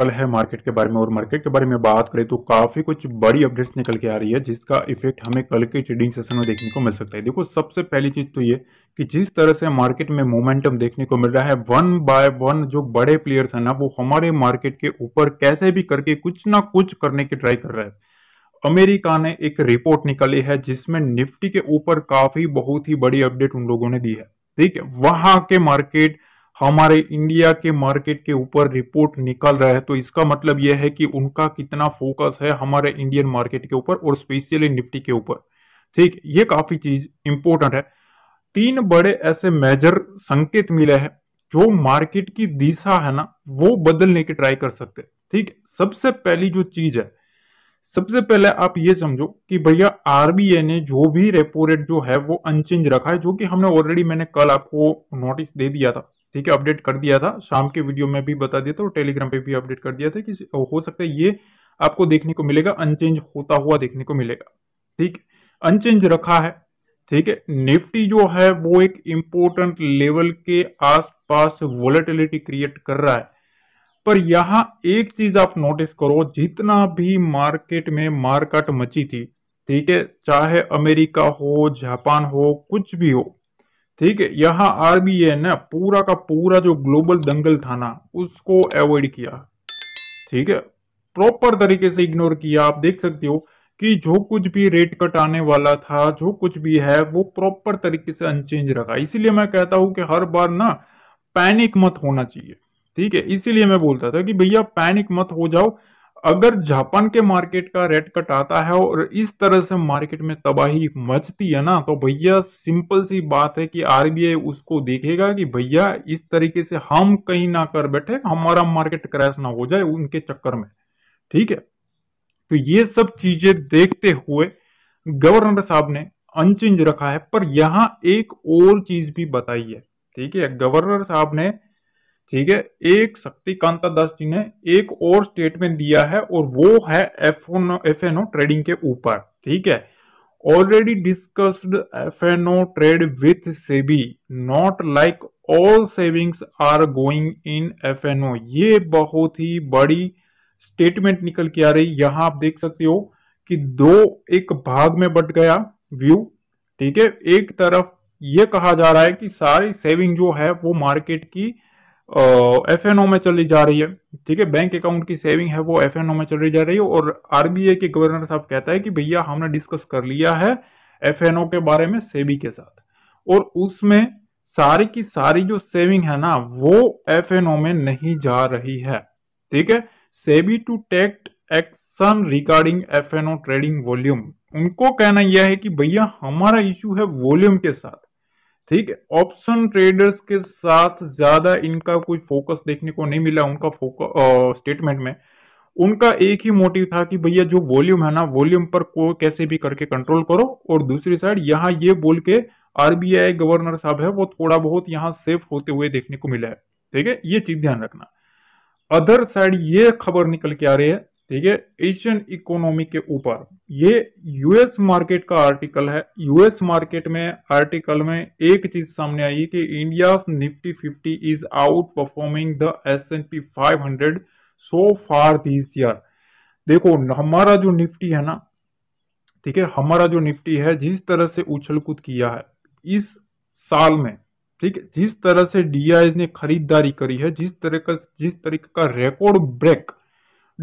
वाल है मार्केट के बारे में और मार्केट के बारे में बात करें तो काफ़ी कुछ बड़ी अपडेट्स निकल के आ रही है जिसका इफेक्ट हमें कल के ट्रेडिंग सेशन में देखने को मिल सकता है देखो सबसे पहली चीज़ तो ये कि जिस तरह से मार्केट में मोमेंटम देखने को मिल रहा है वन बाय वन जो बड़े प्लेयर्स हैं ना वो हमारे मार्केट के ऊपर कैसे भी करके कुछ ना कुछ करने की ट्राई कर रहा है अमेरिका ने एक रिपोर्ट निकाली है जिसमें निफ्टी के ऊपर काफ़ी बहुत ही बड़ी अपडेट उन लोगों ने दी है ठीक है वहां के मार्केट हमारे इंडिया के मार्केट के ऊपर रिपोर्ट निकल रहा है तो इसका मतलब यह है कि उनका कितना फोकस है हमारे इंडियन मार्केट के ऊपर और स्पेशली निफ्टी के ऊपर ठीक ये काफी चीज इंपॉर्टेंट है तीन बड़े ऐसे मेजर संकेत मिले हैं जो मार्केट की दिशा है ना वो बदलने की ट्राई कर सकते हैं ठीक सबसे पहली जो चीज है सबसे पहले आप ये समझो कि भैया आरबीआई ने जो भी रेपो रेट जो है वो अनचेंज रखा है जो कि हमने ऑलरेडी मैंने कल आपको नोटिस दे दिया था ठीक है अपडेट कर दिया था शाम के वीडियो में भी बता दिया था और टेलीग्राम पे भी अपडेट कर दिया था कि हो सकता है ये आपको देखने को मिलेगा अनचेंज होता हुआ देखने को मिलेगा ठीक अनचेंज रखा है ठीक है निफ्टी जो है वो एक इम्पोर्टेंट लेवल के आसपास वॉलेटिलिटी क्रिएट कर रहा है पर यहां एक चीज आप नोटिस करो जितना भी मार्केट में मारकाट मची थी ठीक है चाहे अमेरिका हो जापान हो कुछ भी हो ठीक है यहाँ आरबीआई ने पूरा का पूरा जो ग्लोबल दंगल था ना उसको अवॉइड किया ठीक है प्रॉपर तरीके से इग्नोर किया आप देख सकते हो कि जो कुछ भी रेट कट आने वाला था जो कुछ भी है वो प्रॉपर तरीके से अनचेंज रखा इसीलिए मैं कहता हूं कि हर बार ना पैनिक मत होना चाहिए ठीक है इसीलिए मैं बोलता था कि भैया पैनिक मत हो जाओ अगर जापान के मार्केट का रेट कट आता है और इस तरह से मार्केट में तबाही मचती है ना तो भैया सिंपल सी बात है कि आरबीआई उसको देखेगा कि भैया इस तरीके से हम कहीं ना कर बैठे हमारा मार्केट क्रैश ना हो जाए उनके चक्कर में ठीक है तो ये सब चीजें देखते हुए गवर्नर साहब ने अनचेंज रखा है पर यहां एक और चीज भी बताई है ठीक है गवर्नर साहब ने ठीक है एक शक्तिकांता दास जी ने एक और स्टेटमेंट दिया है और वो है एफ एन ओ ट्रेडिंग के ऊपर ठीक है already discussed F N O trade with SEBI not like all savings are going in F N O ये बहुत ही बड़ी स्टेटमेंट निकल के आ रही यहां आप देख सकते हो कि दो एक भाग में बट गया व्यू ठीक है एक तरफ ये कहा जा रहा है कि सारी सेविंग जो है वो मार्केट की एफ एन ओ में चली जा रही है ठीक है बैंक अकाउंट की सेविंग है वो एफ एन ओ में चली जा रही है और आरबीआई के गवर्नर साहब कहता है कि भैया हमने डिस्कस कर लिया है एफ एन ओ के बारे में सेबी के साथ और उसमें सारी की सारी जो सेविंग है ना वो एफ एन ओ में नहीं जा रही है ठीक है SEBI to take action regarding F N O trading volume उनको कहना यह है कि भैया हमारा इश्यू है वॉल्यूम के साथ ठीक है ऑप्शन ट्रेडर्स के साथ ज्यादा इनका कोई फोकस देखने को नहीं मिला उनका फोकस स्टेटमेंट में उनका एक ही मोटिव था कि भैया जो वॉल्यूम है ना वॉल्यूम पर को कैसे भी करके कंट्रोल करो और दूसरी साइड यहाँ ये बोल के आरबीआई गवर्नर साहब है वो थोड़ा बहुत यहाँ सेफ होते हुए देखने को मिला है ठीक है ये चीज ध्यान रखना अदर साइड ये खबर निकल के आ रही है ठीक है एशियन इकोनॉमी के ऊपर ये यूएस मार्केट का आर्टिकल है यूएस मार्केट में आर्टिकल में एक चीज सामने आई कि India Nifty 50 is outperforming the S N P five hundred so far this year देखो हमारा जो निफ्टी है ना ठीक है हमारा जो निफ्टी है जिस तरह से उछल कूद किया है इस साल में ठीक है जिस तरह से डीआईएस ने खरीदारी करी है जिस तरह का जिस तरीके का रिकॉर्ड ब्रेक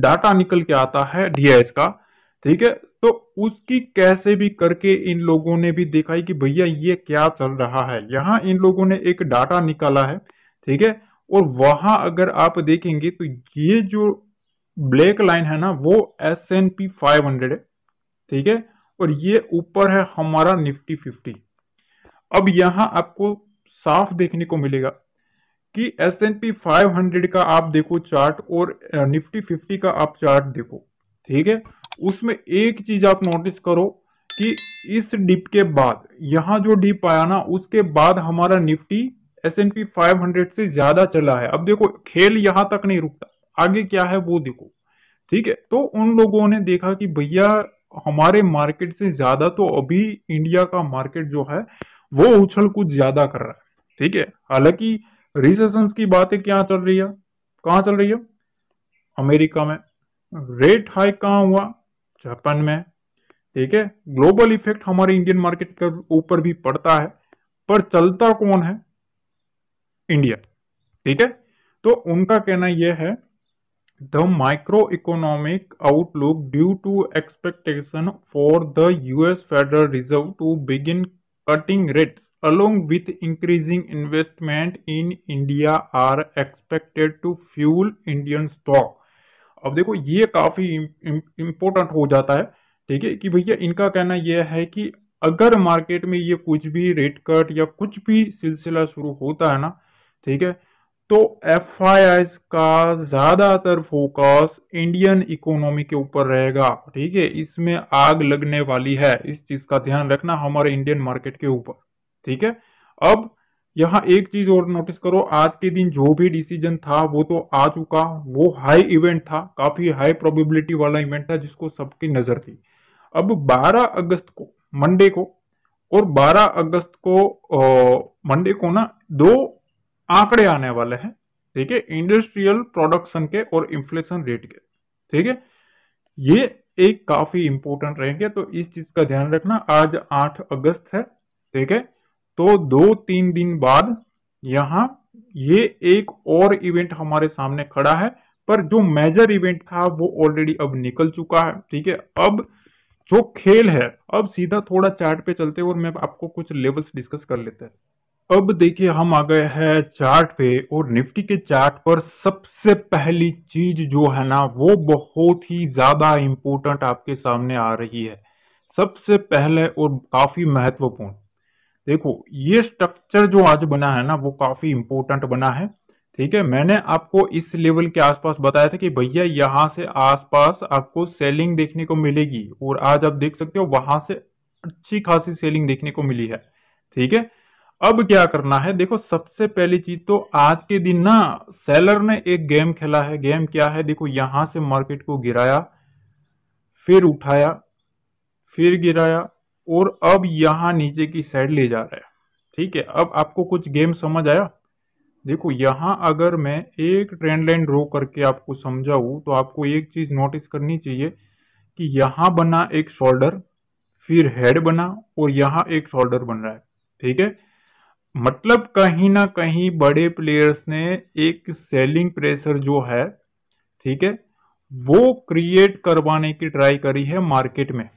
डाटा निकल के आता है डीएस का ठीक है तो उसकी कैसे भी करके इन लोगों ने भी देखा है कि भैया ये क्या चल रहा है यहाँ इन लोगों ने एक डाटा निकाला है ठीक है और वहां अगर आप देखेंगे तो ये जो ब्लैक लाइन है ना वो S N P five hundred है ठीक है और ये ऊपर है हमारा निफ्टी फिफ्टी अब यहां आपको साफ देखने को मिलेगा कि S N P five hundred का आप देखो चार्ट और निफ्टी फिफ्टी का आप चार्ट देखो ठीक है उसमें एक चीज आप नोटिस करो कि इस डिप के बाद यहां जो डिप आया ना उसके बाद हमारा Nifty S N P five hundred से ज्यादा चला है अब देखो खेल यहां तक नहीं रुकता आगे क्या है वो देखो ठीक है तो उन लोगों ने देखा कि भैया हमारे मार्केट से ज्यादा तो अभी इंडिया का मार्केट जो है वो उछल कुछ ज्यादा कर रहा है ठीक है हालांकि रिसेशन की बातें क्या चल रही है कहा चल रही है अमेरिका में रेट हाइक कहाँ हुआ जापान में ठीक है ग्लोबल इफेक्ट हमारे इंडियन मार्केट के ऊपर भी पड़ता है पर चलता कौन है इंडिया ठीक है तो उनका कहना यह है the micro economic outlook due to expectation for the US Federal Reserve to begin cutting rates along with increasing investment in India are expected to fuel Indian stock. अब देखो ये काफ़ी इम्पोर्टेंट हो जाता है ठीक है कि भैया इनका कहना यह है कि अगर मार्केट में ये कुछ भी रेट कट या कुछ भी सिलसिला शुरू होता है ना ठीक है तो एफ का ज्यादातर फोकस इंडियन इकोनॉमी के ऊपर रहेगा ठीक है इसमें आग लगने वाली है इस चीज का ध्यान रखना हमारे इंडियन मार्केट के ऊपर ठीक है अब यहाँ एक चीज और नोटिस करो आज के दिन जो भी डिसीजन था वो तो आ चुका वो हाई इवेंट था काफी हाई प्रोबेबिलिटी वाला इवेंट था जिसको सबकी नजर थी अब 12 अगस्त को मंडे को और 12 अगस्त को मंडे को ना दो आंकड़े आने वाले हैं ठीक है इंडस्ट्रियल प्रोडक्शन के और इन्फ्लेशन रेट के ठीक है ये एक काफी इंपोर्टेंट रहेंगे तो इस चीज का ध्यान रखना आज आठ अगस्त है ठीक है तो दो तीन दिन बाद यहाँ ये एक और इवेंट हमारे सामने खड़ा है पर जो मेजर इवेंट था वो ऑलरेडी अब निकल चुका है ठीक है अब जो खेल है अब सीधा थोड़ा चार्ट पे चलते हैं और मैं आपको कुछ लेवल्स डिस्कस कर लेते हैं अब देखिए हम आ गए हैं चार्ट पे और निफ्टी के चार्ट पर सबसे पहली चीज जो है ना वो बहुत ही ज्यादा इम्पोर्टेंट आपके सामने आ रही है सबसे पहले और काफी महत्वपूर्ण देखो ये स्ट्रक्चर जो आज बना है ना वो काफी इम्पोर्टेंट बना है ठीक है मैंने आपको इस लेवल के आसपास बताया था कि भैया यहाँ से आसपास आपको सेलिंग देखने को मिलेगी और आज आप देख सकते हो वहां से अच्छी खासी सेलिंग देखने को मिली है ठीक है अब क्या करना है देखो सबसे पहली चीज तो आज के दिन ना सेलर ने एक गेम खेला है गेम क्या है देखो यहां से मार्केट को गिराया फिर उठाया फिर गिराया और अब यहां नीचे की साइड ले जा रहा है ठीक है अब आपको कुछ गेम समझ आया देखो यहां अगर मैं एक ट्रेंड लाइन ड्रो करके आपको समझाऊ तो आपको एक चीज़ नोटिस करनी चाहिए कि यहां बना एक शोल्डर फिर हेड बना और यहां एक शोल्डर बन रहा है ठीक है मतलब कहीं ना कहीं बड़े प्लेयर्स ने एक सेलिंग प्रेशर जो है ठीक है वो क्रिएट करवाने की ट्राई करी है मार्केट में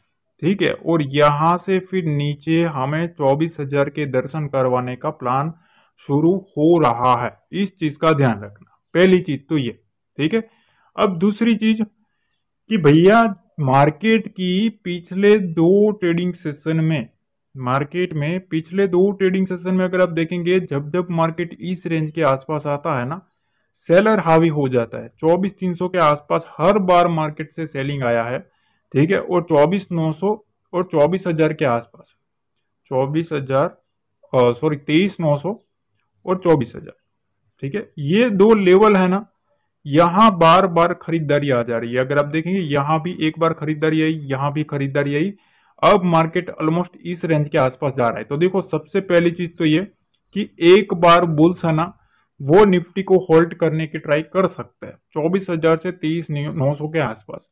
ठीक है और यहां से फिर नीचे हमें चौबीस हजार के दर्शन करवाने का प्लान शुरू हो रहा है इस चीज का ध्यान रखना पहली चीज तो ये ठीक है अब दूसरी चीज कि भैया मार्केट की पिछले दो ट्रेडिंग सेशन में मार्केट में पिछले दो ट्रेडिंग सेशन में अगर आप देखेंगे जब जब मार्केट इस रेंज के आसपास आता है ना सेलर हावी हो जाता है चौबीस तीन सौ के आसपास हर बार मार्केट से सेलिंग आया है ठीक है और चौबीस नौ सौ और चौबीस हजार के आसपास चौबीस हजार सॉरी तेईस नौ सौ और चौबीस हजार ठीक है ये दो लेवल है ना यहाँ बार बार खरीदारी आ जा रही है अगर आप देखेंगे यहाँ भी एक बार खरीदारी आई यहाँ भी खरीदारी आई अब मार्केट ऑलमोस्ट इस रेंज के आसपास जा रहा है तो देखो सबसे पहली चीज तो ये कि एक बार बुल्स है ना वो निफ्टी को होल्ड करने की ट्राई कर सकता है चौबीस हजार से तेईस नौ सौ के आसपास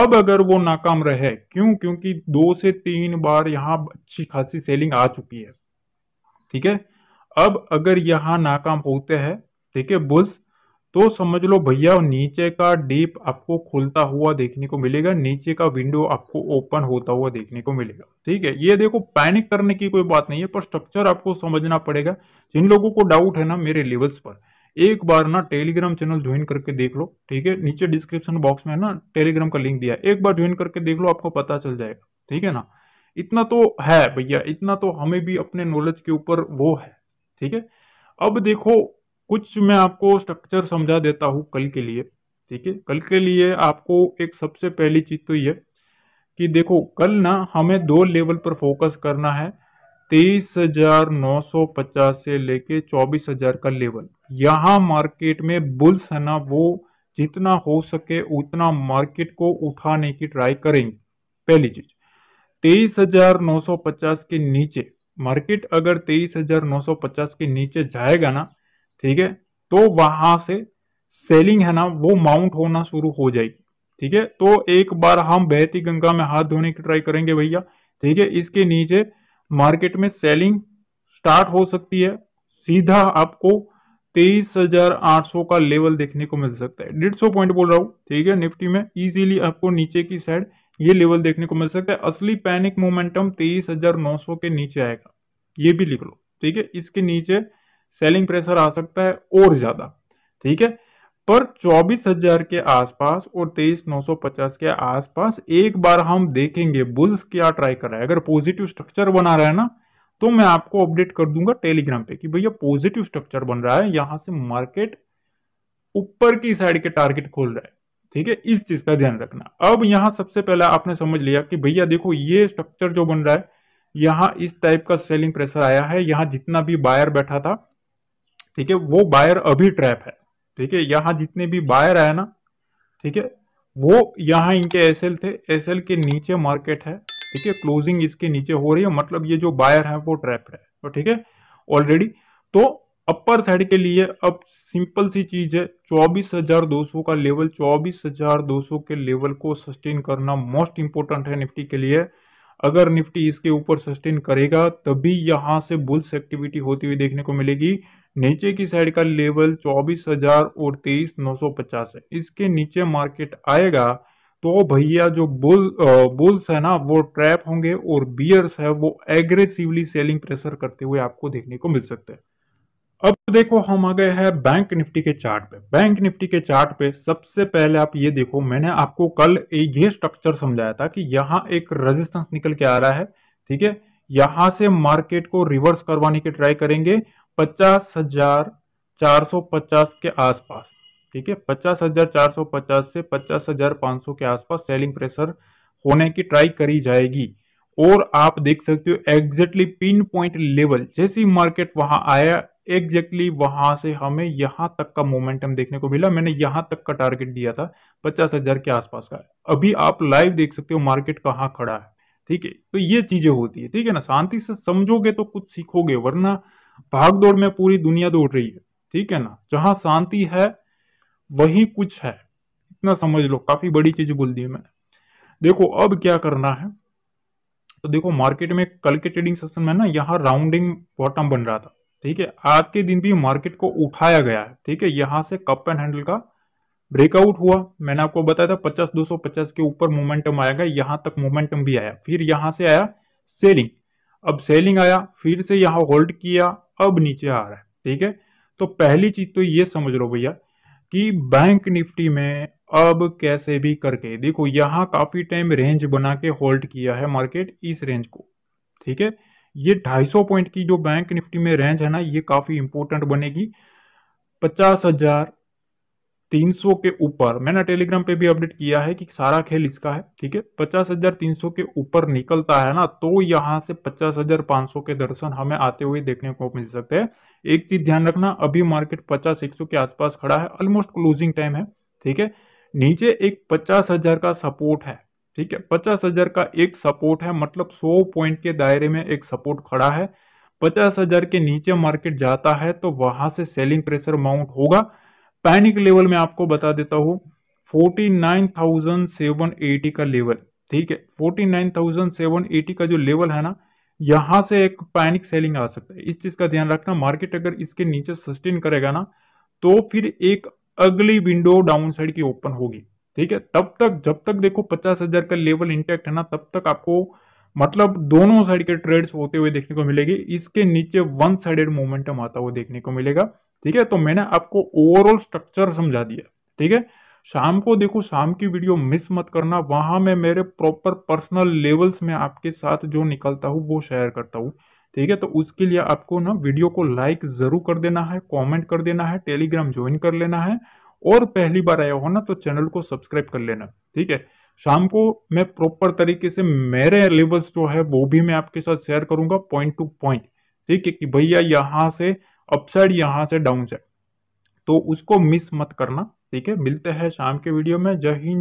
अब अगर वो नाकाम रहे क्यों क्योंकि दो से तीन बार यहाँ अच्छी खासी सेलिंग आ चुकी है ठीक है अब अगर यहाँ नाकाम होते हैं ठीक है बुल्स तो समझ लो भैया नीचे का डीप आपको खुलता हुआ देखने को मिलेगा नीचे का विंडो आपको ओपन होता हुआ देखने को मिलेगा ठीक है ये देखो पैनिक करने की कोई बात नहीं है पर स्ट्रक्चर आपको समझना पड़ेगा जिन लोगों को डाउट है ना मेरे लेवल्स पर एक बार ना टेलीग्राम चैनल ज्वाइन करके देख लो ठीक है नीचे डिस्क्रिप्शन बॉक्स में है ना टेलीग्राम का लिंक दिया एक बार ज्वाइन करके देख लो आपको पता चल जाएगा ठीक है ना इतना तो है भैया इतना तो हमें भी अपने नॉलेज के ऊपर वो है ठीक है अब देखो कुछ मैं आपको स्ट्रक्चर समझा देता हूँ कल के लिए ठीक है कल के लिए आपको एक सबसे पहली चीज़ तो ये कि देखो कल ना हमें दो लेवल पर फोकस करना है तेईस हजार नौ सौ पचास से लेके चौबीस हजार का लेवल यहाँ मार्केट में बुल्स है ना वो जितना हो सके उतना मार्केट को उठाने की ट्राई करेंगे पहली चीज तेईस हजार नौ सौ पचास के नीचे मार्केट अगर तेईस हजार नौ सौ पचास के नीचे जाएगा ना ठीक है तो वहां से सेलिंग है ना वो माउंट होना शुरू हो जाएगी ठीक है तो एक बार हम बहती गंगा में हाथ धोने की ट्राई करेंगे भैया ठीक है इसके नीचे मार्केट में सेलिंग स्टार्ट हो सकती है सीधा आपको तेईस हजार आठ सौ का लेवल देखने को मिल सकता है डेढ़ सौ पॉइंट बोल रहा हूँ ठीक है निफ्टी में इजीली आपको नीचे की साइड ये लेवल देखने को मिल सकता है असली पैनिक मोमेंटम तेईस हजार नौ सौ के नीचे आएगा ये भी लिख लो ठीक है इसके नीचे सेलिंग प्रेशर आ सकता है और ज्यादा ठीक है पर चौबीस हजार के आसपास और तेईस नौ सौ पचास के आसपास एक बार हम देखेंगे बुल्स क्या ट्राई कर रहा है अगर पॉजिटिव स्ट्रक्चर बना रहा है ना तो मैं आपको अपडेट कर दूंगा टेलीग्राम पे कि भैया पॉजिटिव स्ट्रक्चर बन रहा है यहां से मार्केट ऊपर की साइड के टारगेट खोल रहा है ठीक है इस चीज का ध्यान रखना अब यहां सबसे पहले आपने समझ लिया कि भैया देखो ये स्ट्रक्चर जो बन रहा है यहां इस टाइप का सेलिंग प्रेशर आया है यहां जितना भी बायर बैठा था ठीक है वो बायर अभी ट्रैप है ठीक है यहाँ जितने भी बायर आए ना ठीक है वो यहाँ इनके एसएल थे एसएल के नीचे मार्केट है ठीक है क्लोजिंग इसके नीचे हो रही है मतलब ये जो बायर है वो ट्रैप है तो ठीक है ऑलरेडी तो अपर साइड के लिए अब सिंपल सी चीज है चौबीस हजार दो सौ का लेवल चौबीस हजार दो सौ के लेवल को सस्टेन करना मोस्ट इंपोर्टेंट है निफ्टी के लिए अगर निफ्टी इसके ऊपर सस्टेन करेगा तभी यहां से बुल्स एक्टिविटी होती हुई देखने को मिलेगी नीचे की साइड का लेवल चौबीस हजार और तेईस नौ सौ पचास है इसके नीचे मार्केट आएगा तो भैया जो बुल बुल्स है ना वो ट्रैप होंगे और बियर्स है वो एग्रेसिवली सेलिंग प्रेशर करते हुए आपको देखने को मिल सकते हैं अब देखो हम आ गए हैं बैंक निफ्टी के चार्ट पे बैंक निफ्टी के चार्ट पे सबसे पहले आप ये देखो मैंने आपको कल ये स्ट्रक्चर समझाया था कि यहाँ एक रेजिस्टेंस निकल के आ रहा है ठीक है यहां से मार्केट को रिवर्स करवाने की ट्राई करेंगे पचास हजार चार सौ पचास के आसपास ठीक है पचास हजार चार सौ पचास से पचास हजार पाँच सौ के आसपास सेलिंग प्रेशर होने की ट्राई करी जाएगी और आप देख सकते हो एग्जैक्टली पिन पॉइंट लेवल जैसी मार्केट वहां आया एग्जैक्टली वहां से हमें यहां तक का मोमेंटम देखने को मिला मैंने यहां तक का टारगेट दिया था पचास हजार के आसपास का अभी आप लाइव देख सकते हो मार्केट कहाँ खड़ा है ठीक है तो ये चीजें होती है ठीक है ना शांति से समझोगे तो कुछ सीखोगे वरना भाग दौड़ में पूरी दुनिया दौड़ रही है ठीक है ना जहां शांति है वही कुछ है इतना समझ लो काफी बड़ी चीज बोल दी मैंने देखो अब क्या करना है तो देखो मार्केट में कल के ट्रेडिंग सेशन में ना यहाँ राउंडिंग बॉटम बन रहा था ठीक है आज के दिन भी मार्केट को उठाया गया है ठीक है यहाँ से कप एंड हैंडल का ब्रेकआउट हुआ मैंने आपको बताया था पचास दो सौ पचास के ऊपर मोमेंटम आएगा यहाँ तक मोमेंटम भी आया फिर यहाँ से आया सेलिंग अब सेलिंग आया फिर से यहाँ होल्ड किया अब नीचे आ रहा है ठीक है तो पहली चीज तो ये समझ लो भैया कि बैंक निफ्टी में अब कैसे भी करके देखो यहाँ काफी टाइम रेंज बना के होल्ड किया है मार्केट इस रेंज को ठीक है ये 250 पॉइंट की जो बैंक निफ्टी में रेंज है ना ये काफी इंपोर्टेंट बनेगी पचास हजार 300 के ऊपर मैंने टेलीग्राम पे भी अपडेट किया है कि सारा खेल इसका है ठीक है पचास हजार तीन सौ के ऊपर निकलता है ना तो यहाँ से पचास हजार सौ के दर्शन हमें आते हुए देखने को मिल सकते हैं एक चीज ध्यान रखना अभी मार्केट पचास एक सौ के आसपास खड़ा है ऑलमोस्ट क्लोजिंग टाइम है ठीक है नीचे एक पचास हजार का सपोर्ट है ठीक है पचास हजार का एक सपोर्ट है मतलब सौ पॉइंट के दायरे में एक सपोर्ट खड़ा है पचास हजार के नीचे मार्केट जाता है तो वहां से सेलिंग प्रेशर माउंट होगा पैनिक लेवल में आपको बता देता हूँ एटी का लेवल ठीक है एटी का जो लेवल है ना यहाँ से एक पैनिक सेलिंग आ सकता है इस चीज़ का ध्यान रखना मार्केट अगर इसके नीचे सस्टेन करेगा ना तो फिर एक अगली विंडो डाउन साइड की ओपन होगी ठीक है तब तक जब तक देखो पचास हजार का लेवल इंटैक्ट है ना तब तक आपको मतलब दोनों साइड के ट्रेड्स होते हुए देखने को मिलेगी इसके नीचे वन साइडेड मोमेंटम आता हुआ देखने को मिलेगा ठीक है तो मैंने आपको ओवरऑल स्ट्रक्चर समझा दिया ठीक है शाम को देखो शाम की वीडियो मिस मत करना वहां में मेरे प्रॉपर पर्सनल लेवल्स में आपके साथ जो निकलता हूँ वो शेयर करता हूँ ठीक है तो उसके लिए आपको ना वीडियो को लाइक ज़रूर कर देना है कमेंट कर देना है टेलीग्राम ज्वाइन कर लेना है और पहली बार आया हो ना तो चैनल को सब्सक्राइब कर लेना ठीक है शाम को मैं प्रॉपर तरीके से मेरे लेवल्स जो है वो भी मैं आपके साथ शेयर करूंगा पॉइंट टू पॉइंट ठीक है कि भैया यहाँ से अपसाइड यहाँ से डाउन साइड तो उसको मिस मत करना ठीक है मिलते हैं शाम के वीडियो में जय हिंद जय